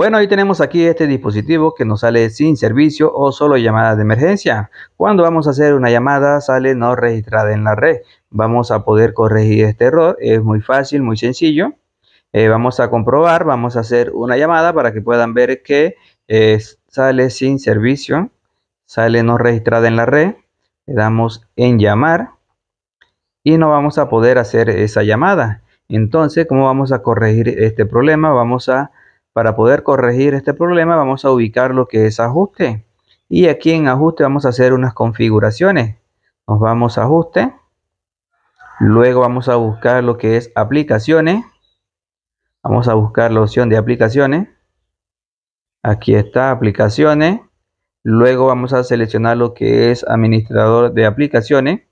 Bueno, ahí tenemos aquí este dispositivo que nos sale sin servicio o solo llamadas de emergencia. Cuando vamos a hacer una llamada sale no registrada en la red. Vamos a poder corregir este error, es muy fácil, muy sencillo. Eh, vamos a comprobar, vamos a hacer una llamada para que puedan ver que eh, sale sin servicio, sale no registrada en la red. Le damos en llamar y no vamos a poder hacer esa llamada. Entonces, ¿cómo vamos a corregir este problema? Vamos a para poder corregir este problema vamos a ubicar lo que es ajuste. Y aquí en ajuste vamos a hacer unas configuraciones. Nos vamos a ajuste. Luego vamos a buscar lo que es aplicaciones. Vamos a buscar la opción de aplicaciones. Aquí está aplicaciones. Luego vamos a seleccionar lo que es administrador de aplicaciones.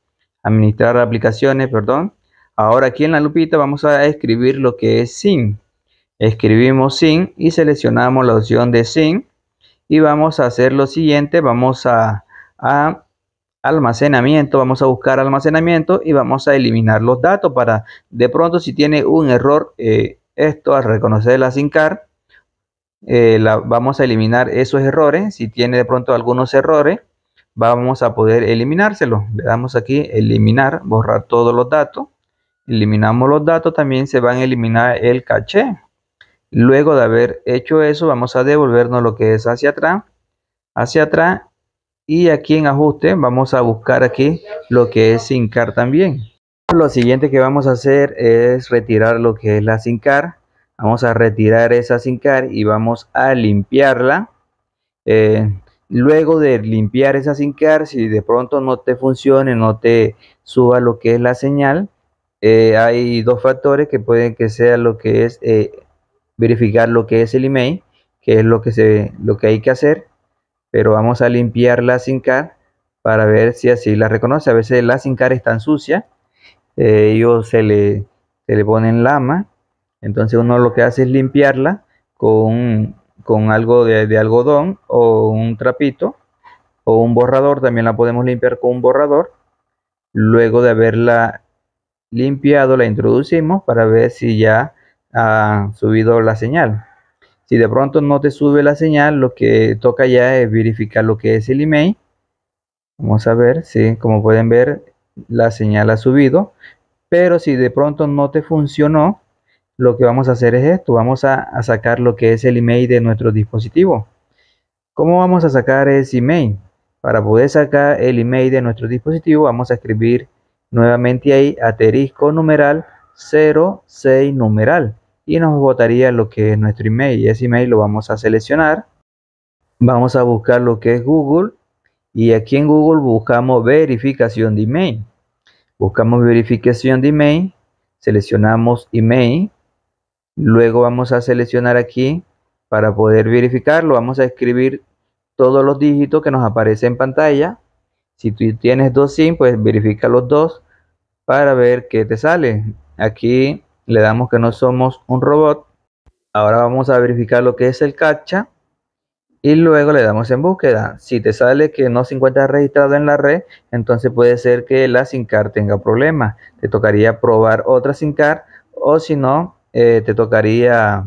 Administrar aplicaciones, perdón. Ahora aquí en la lupita vamos a escribir lo que es SIM. Escribimos sin y seleccionamos la opción de sin. Y vamos a hacer lo siguiente. Vamos a, almacenamiento, vamos a buscar almacenamiento y vamos a eliminar los datos para de pronto si tiene un error eh, esto al reconocer eh, la SINCAR vamos a eliminar esos errores, si tiene de pronto algunos errores vamos a poder eliminárselos, le damos aquí eliminar, borrar todos los datos eliminamos los datos, también se van a eliminar el caché Luego de haber hecho eso, vamos a devolvernos lo que es hacia atrás, hacia atrás y aquí en ajuste vamos a buscar aquí lo que es sincar también. Lo siguiente que vamos a hacer es retirar lo que es la sincar. Vamos a retirar esa sincar y vamos a limpiarla. Eh, luego de limpiar esa sincar, si de pronto no te funcione, no te suba lo que es la señal, eh, hay dos factores que pueden que sea lo que es... Eh, verificar lo que es el email, que es lo que, se, lo que hay que hacer, pero vamos a limpiar la SINCAR para ver si así la reconoce. A veces la SINCAR tan sucia, eh, ellos se le, le ponen lama, entonces uno lo que hace es limpiarla con, con algo de algodón o un trapito o un borrador, también la podemos limpiar con un borrador. Luego de haberla limpiado la introducimos para ver si ya ha subido la señal. Si de pronto no te sube la señal, lo que toca ya es verificar lo que es el email. Vamos a ver, si como pueden ver, la señal ha subido. Pero si de pronto no te funcionó, lo que vamos a hacer es esto. Vamos a, sacar lo que es el email de nuestro dispositivo. ¿Cómo vamos a sacar ese email? Para poder sacar el email de nuestro dispositivo, vamos a escribir nuevamente ahí aterisco numeral 06 numeral y nos botaría lo que es nuestro email. Ese email lo vamos a seleccionar. Vamos a buscar lo que es Google y aquí en Google buscamos verificación de email. Buscamos verificación de email, seleccionamos email, luego vamos a seleccionar aquí para poder verificarlo. Vamos a escribir todos los dígitos que nos aparecen en pantalla. Si tú tienes dos SIM, pues verifica los dos para ver qué te sale. Aquí le damos que no somos un robot. Ahora vamos a verificar lo que es el captcha y luego le damos en búsqueda. Si te sale que no se encuentra registrado en la red, entonces puede ser que la SINCAR tenga problemas. Te tocaría probar otra SINCAR o si no, eh, te tocaría